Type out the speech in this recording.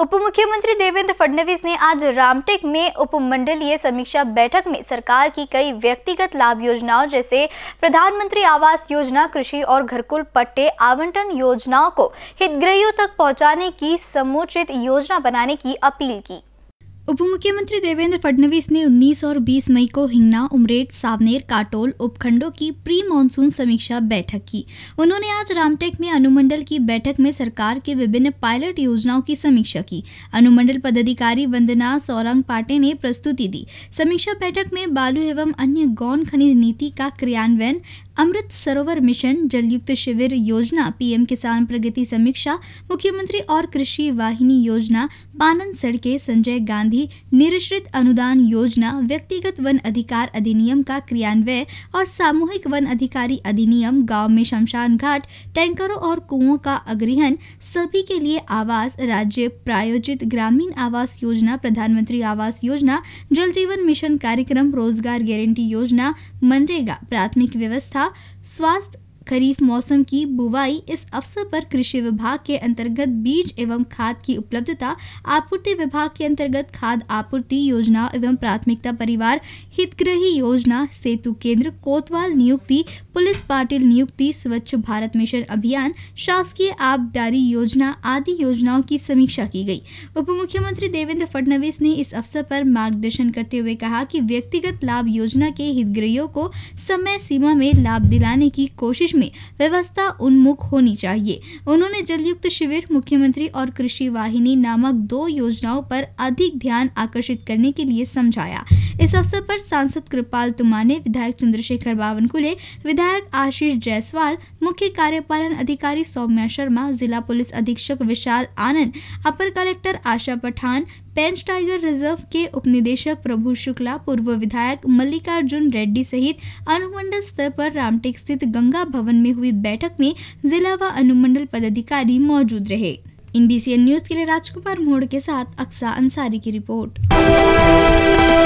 उप मुख्यमंत्री देवेंद्र फडणवीस ने आज रामटेक में उपमंडलीय समीक्षा बैठक में सरकार की कई व्यक्तिगत लाभ योजनाओं जैसे प्रधानमंत्री आवास योजना कृषि और घरकुल पट्टे आवंटन योजनाओं को हितग्रहियों तक पहुंचाने की समुचित योजना बनाने की अपील की उप मुख्यमंत्री देवेंद्र फडणवीस ने 19 और 20 मई को हिंगना उमरेड सावनेर काटोल उपखंडों की प्री मानसून समीक्षा बैठक की उन्होंने आज रामटेक में अनुमंडल की बैठक में सरकार के विभिन्न पायलट योजनाओं की समीक्षा की अनुमंडल पदाधिकारी वंदना सौरंग पाटे ने प्रस्तुति दी समीक्षा बैठक में बालू एवं अन्य गौन खनिज नीति का क्रियान्वयन अमृत सरोवर मिशन जलयुक्त शिविर योजना पीएम किसान प्रगति समीक्षा मुख्यमंत्री और कृषि वाहिनी योजना पानन सड़के संजय गांधी निरश्रित अनुदान योजना व्यक्तिगत वन अधिकार अधिनियम का क्रियान्वयन और सामूहिक वन अधिकारी अधिनियम गांव में शमशान घाट टैंकरों और कुओं का अग्रहण सभी के लिए आवास राज्य प्रायोजित ग्रामीण आवास योजना प्रधानमंत्री आवास योजना जल जीवन मिशन कार्यक्रम रोजगार गारंटी योजना मनरेगा प्राथमिक व्यवस्था स्वास्थ्य खरीफ मौसम की बुवाई इस अवसर पर कृषि विभाग के अंतर्गत बीज एवं खाद की उपलब्धता आपूर्ति विभाग के अंतर्गत खाद आपूर्ति योजना एवं प्राथमिकता परिवार हितग्रही योजना सेतु केंद्र कोतवाल नियुक्ति पुलिस पाटिल नियुक्ति स्वच्छ भारत मिशन अभियान शासकीय आबदारी योजना आदि योजनाओं की समीक्षा की गई उप मुख्यमंत्री देवेंद्र फडणवीस ने इस अवसर पर मार्गदर्शन करते हुए कहा कि व्यक्तिगत लाभ योजना के हितग्रहियों को समय सीमा में लाभ दिलाने की कोशिश में व्यवस्था उन्मुख होनी चाहिए उन्होंने जलयुक्त शिविर मुख्यमंत्री और कृषि वाहिनी नामक दो योजनाओं पर अधिक ध्यान आकर्षित करने के लिए समझाया इस अवसर पर सांसद कृपाल तुमाने विधायक चंद्रशेखर बावनकुले विधायक आशीष जायसवाल मुख्य कार्यपालन अधिकारी सौम्या शर्मा जिला पुलिस अधीक्षक विशाल आनंद अपर collector Asha Pathan Pench tiger reserve के उपनिदेशक प्रभु शुक्ला पूर्व विधायक मल्लिकार्जुन रेड्डी सहित अनुमंडल स्तर पर रामटेक स्थित गंगा भवन में हुई बैठक में जिला व अनुमंडल पदाधिकारी मौजूद रहे इन एन न्यूज के लिए राजकुमार मोड़ के साथ अक्सा अंसारी की रिपोर्ट